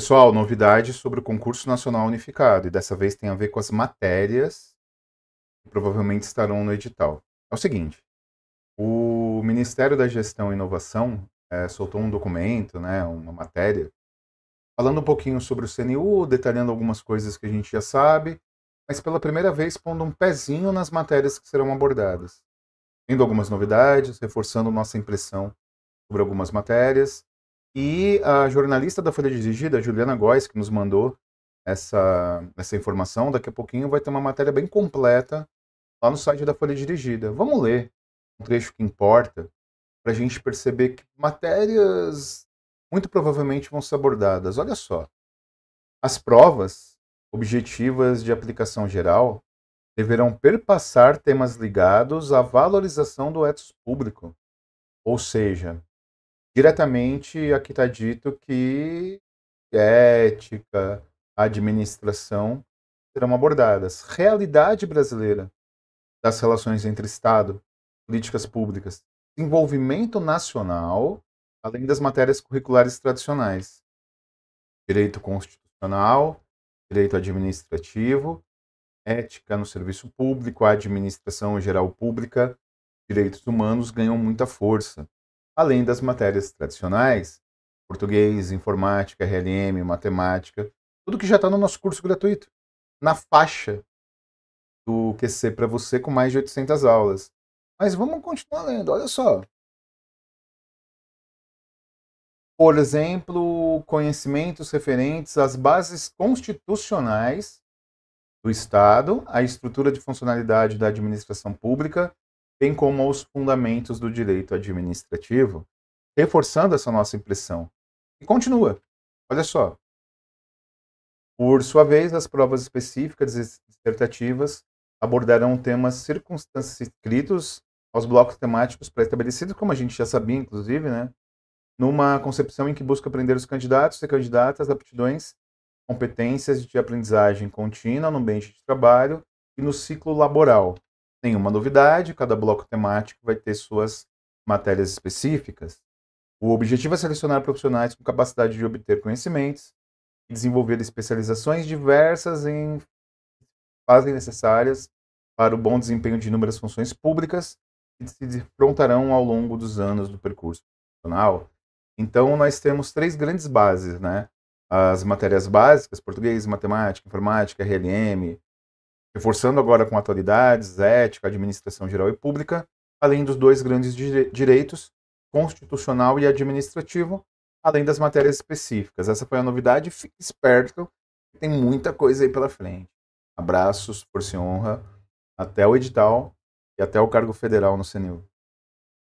Pessoal, novidade sobre o concurso nacional unificado, e dessa vez tem a ver com as matérias que provavelmente estarão no edital. É o seguinte: o Ministério da Gestão e Inovação é, soltou um documento, né, uma matéria, falando um pouquinho sobre o CNU, detalhando algumas coisas que a gente já sabe, mas pela primeira vez pondo um pezinho nas matérias que serão abordadas. Tendo algumas novidades, reforçando nossa impressão sobre algumas matérias e a jornalista da Folha Dirigida, Juliana Góes, que nos mandou essa, essa informação, daqui a pouquinho vai ter uma matéria bem completa lá no site da Folha Dirigida. Vamos ler um trecho que importa para a gente perceber que matérias muito provavelmente vão ser abordadas. Olha só. As provas objetivas de aplicação geral deverão perpassar temas ligados à valorização do ethos público, ou seja, diretamente aqui está dito que ética, administração serão abordadas. Realidade brasileira das relações entre Estado, políticas públicas, desenvolvimento nacional, além das matérias curriculares tradicionais. Direito constitucional, direito administrativo, ética no serviço público, administração geral pública, direitos humanos ganham muita força além das matérias tradicionais, português, informática, RLM, matemática, tudo que já está no nosso curso gratuito, na faixa do QC para você com mais de 800 aulas. Mas vamos continuar lendo, olha só. Por exemplo, conhecimentos referentes às bases constitucionais do Estado, à estrutura de funcionalidade da administração pública, bem como aos fundamentos do direito administrativo, reforçando essa nossa impressão. E continua. Olha só. Por sua vez, as provas específicas dissertativas abordarão temas circunscritos aos blocos temáticos pré-estabelecidos, como a gente já sabia, inclusive, né? numa concepção em que busca aprender os candidatos e candidatas aptidões, competências de aprendizagem contínua no ambiente de trabalho e no ciclo laboral, nenhuma novidade, cada bloco temático vai ter suas matérias específicas. O objetivo é selecionar profissionais com capacidade de obter conhecimentos e desenvolver especializações diversas em fazem necessárias para o bom desempenho de inúmeras funções públicas que se defrontarão ao longo dos anos do percurso profissional. Então, nós temos três grandes bases, né? As matérias básicas, português, matemática, informática, RLM, reforçando agora com atualidades, ética, administração geral e pública, além dos dois grandes dire direitos, constitucional e administrativo, além das matérias específicas. Essa foi a novidade, fique esperto, tem muita coisa aí pela frente. Abraços, por se honra, até o edital e até o cargo federal no CNU.